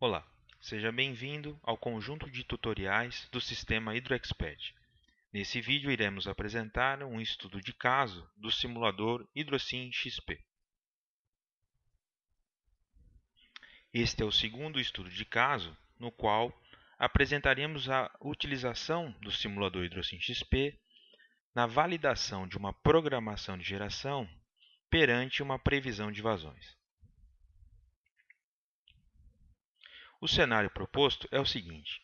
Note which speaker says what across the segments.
Speaker 1: Olá, seja bem-vindo ao conjunto de tutoriais do sistema HydroXpert. Nesse vídeo iremos apresentar um estudo de caso do simulador HydroSim XP. Este é o segundo estudo de caso no qual apresentaremos a utilização do simulador HydroSim XP na validação de uma programação de geração perante uma previsão de vazões. O cenário proposto é o seguinte: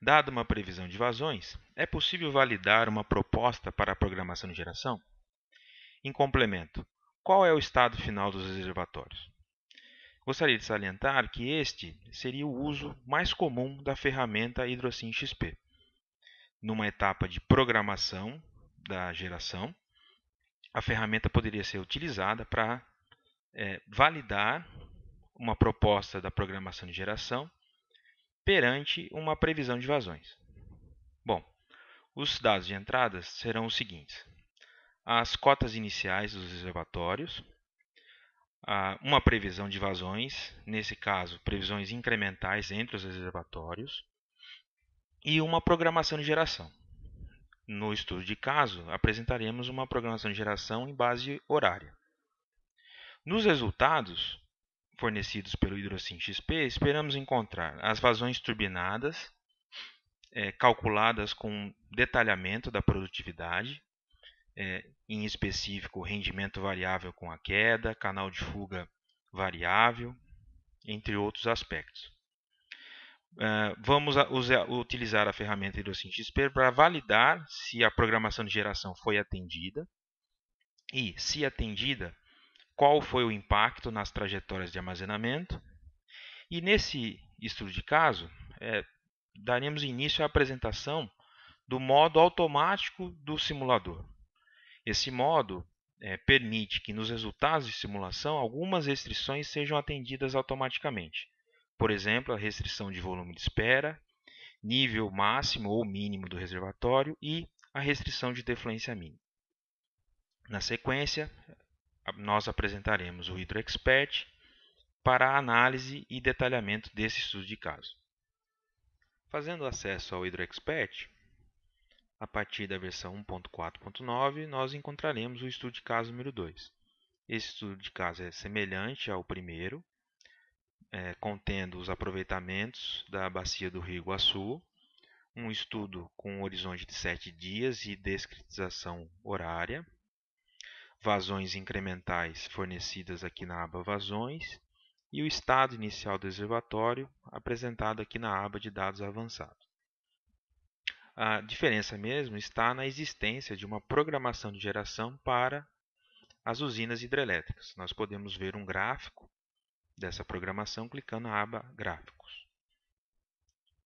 Speaker 1: dada uma previsão de vazões, é possível validar uma proposta para a programação de geração? Em complemento, qual é o estado final dos reservatórios? Gostaria de salientar que este seria o uso mais comum da ferramenta HydroSim XP, numa etapa de programação da geração, a ferramenta poderia ser utilizada para é, validar uma proposta da programação de geração perante uma previsão de vazões. Bom, os dados de entradas serão os seguintes: as cotas iniciais dos reservatórios, uma previsão de vazões, nesse caso, previsões incrementais entre os reservatórios, e uma programação de geração. No estudo de caso, apresentaremos uma programação de geração em base horária. Nos resultados, fornecidos pelo Hidrocin XP, esperamos encontrar as vazões turbinadas, é, calculadas com detalhamento da produtividade, é, em específico rendimento variável com a queda, canal de fuga variável, entre outros aspectos. Uh, vamos a, utilizar a ferramenta Hidrocin XP para validar se a programação de geração foi atendida e, se atendida, qual foi o impacto nas trajetórias de armazenamento. E nesse estudo de caso, é, daremos início à apresentação do modo automático do simulador. Esse modo é, permite que nos resultados de simulação algumas restrições sejam atendidas automaticamente. Por exemplo, a restrição de volume de espera, nível máximo ou mínimo do reservatório e a restrição de defluência mínima. Na sequência, nós apresentaremos o HidroExpert para análise e detalhamento desse estudo de caso. Fazendo acesso ao HydroExpert, a partir da versão 1.4.9, nós encontraremos o estudo de caso número 2. Esse estudo de caso é semelhante ao primeiro, é, contendo os aproveitamentos da bacia do Rio Iguaçu, um estudo com um horizonte de 7 dias e descritização horária, vazões incrementais fornecidas aqui na aba Vazões e o estado inicial do reservatório apresentado aqui na aba de Dados Avançados. A diferença mesmo está na existência de uma programação de geração para as usinas hidrelétricas. Nós podemos ver um gráfico dessa programação clicando na aba Gráficos.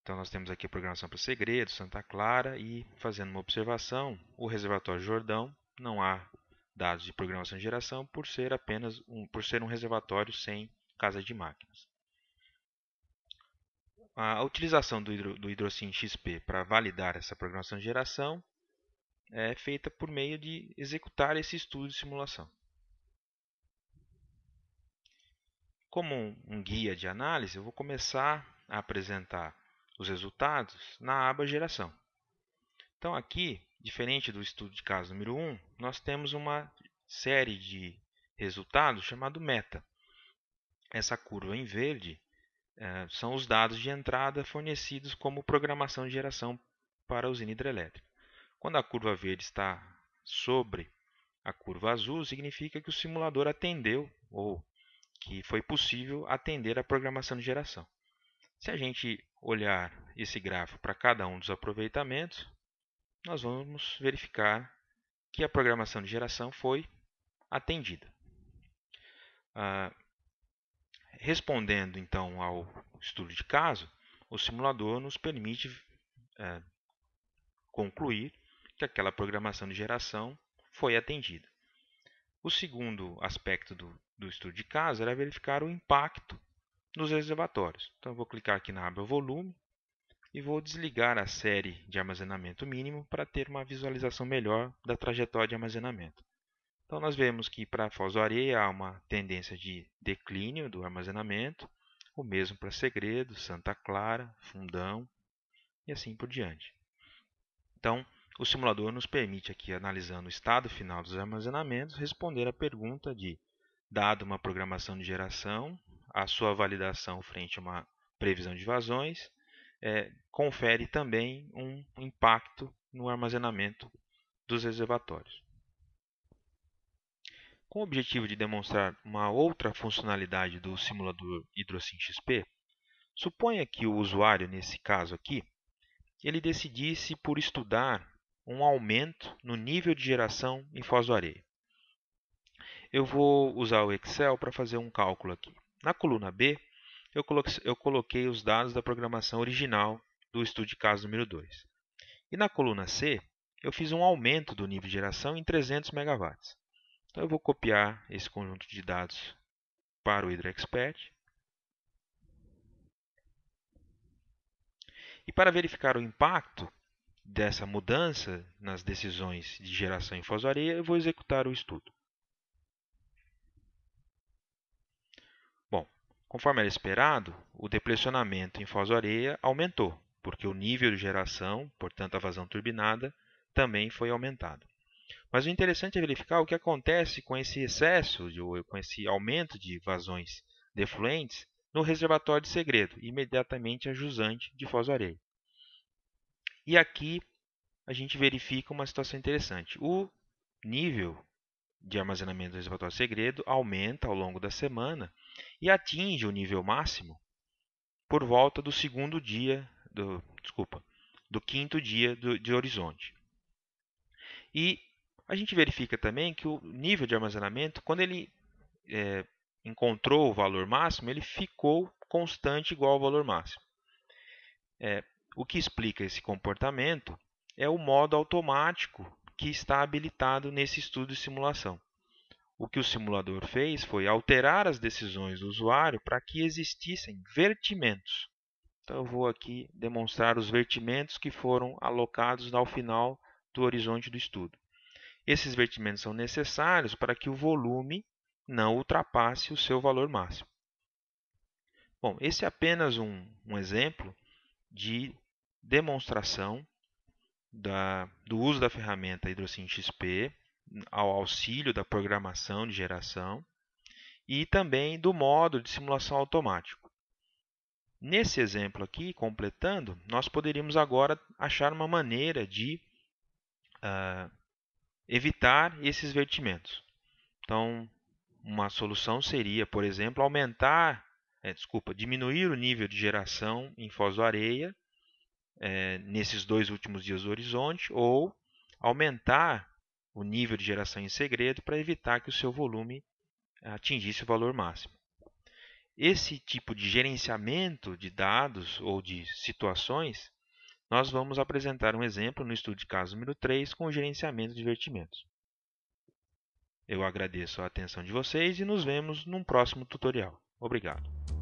Speaker 1: Então, nós temos aqui a programação para Segredo, Santa Clara e, fazendo uma observação, o Reservatório Jordão não há dados de programação de geração por ser apenas um, por ser um reservatório sem casa de máquinas. A utilização do, hidro, do XP para validar essa programação de geração é feita por meio de executar esse estudo de simulação. Como um, um guia de análise, eu vou começar a apresentar os resultados na aba Geração. Então, aqui Diferente do estudo de caso número 1, nós temos uma série de resultados chamado meta. Essa curva em verde eh, são os dados de entrada fornecidos como programação de geração para a usina hidrelétrica. Quando a curva verde está sobre a curva azul, significa que o simulador atendeu ou que foi possível atender a programação de geração. Se a gente olhar esse gráfico para cada um dos aproveitamentos, nós vamos verificar que a programação de geração foi atendida. Ah, respondendo então ao estudo de caso, o simulador nos permite eh, concluir que aquela programação de geração foi atendida. O segundo aspecto do, do estudo de caso era verificar o impacto nos reservatórios. Então, eu vou clicar aqui na aba Volume e vou desligar a série de armazenamento mínimo para ter uma visualização melhor da trajetória de armazenamento. Então nós vemos que para Foz do Areia há uma tendência de declínio do armazenamento, o mesmo para Segredo, Santa Clara, Fundão e assim por diante. Então, o simulador nos permite aqui, analisando o estado final dos armazenamentos, responder a pergunta de dado uma programação de geração, a sua validação frente a uma previsão de vazões é, confere também um impacto no armazenamento dos reservatórios. Com o objetivo de demonstrar uma outra funcionalidade do simulador HydroSim XP, suponha que o usuário, nesse caso aqui, ele decidisse por estudar um aumento no nível de geração em Foz do Areia. Eu vou usar o Excel para fazer um cálculo aqui. Na coluna B, eu coloquei, eu coloquei os dados da programação original do estudo de caso número 2. E na coluna C, eu fiz um aumento do nível de geração em 300 MW. Então, eu vou copiar esse conjunto de dados para o Hydra E para verificar o impacto dessa mudança nas decisões de geração em Foz eu vou executar o estudo. Conforme era esperado, o depressionamento em Foz do Areia aumentou, porque o nível de geração, portanto a vazão turbinada, também foi aumentado. Mas o interessante é verificar o que acontece com esse excesso, com esse aumento de vazões defluentes no reservatório de segredo, imediatamente a jusante de Foz do Areia. E aqui a gente verifica uma situação interessante. O nível de armazenamento do reservatório de segredo aumenta ao longo da semana, e atinge o nível máximo por volta do segundo dia, do, desculpa, do quinto dia do, de horizonte. E a gente verifica também que o nível de armazenamento, quando ele é, encontrou o valor máximo, ele ficou constante igual ao valor máximo. É, o que explica esse comportamento é o modo automático que está habilitado nesse estudo de simulação. O que o simulador fez foi alterar as decisões do usuário para que existissem vertimentos. Então, eu vou aqui demonstrar os vertimentos que foram alocados ao final do horizonte do estudo. Esses vertimentos são necessários para que o volume não ultrapasse o seu valor máximo. Bom, esse é apenas um, um exemplo de demonstração da, do uso da ferramenta Hidrocin XP ao auxílio da programação de geração e também do modo de simulação automático. Nesse exemplo aqui, completando, nós poderíamos agora achar uma maneira de uh, evitar esses vertimentos. Então, uma solução seria, por exemplo, aumentar, é, desculpa, diminuir o nível de geração em Foz do Areia é, nesses dois últimos dias do horizonte, ou aumentar o nível de geração em segredo para evitar que o seu volume atingisse o valor máximo. Esse tipo de gerenciamento de dados ou de situações, nós vamos apresentar um exemplo no estudo de caso número 3 com o gerenciamento de vertimentos. Eu agradeço a atenção de vocês e nos vemos num próximo tutorial. Obrigado.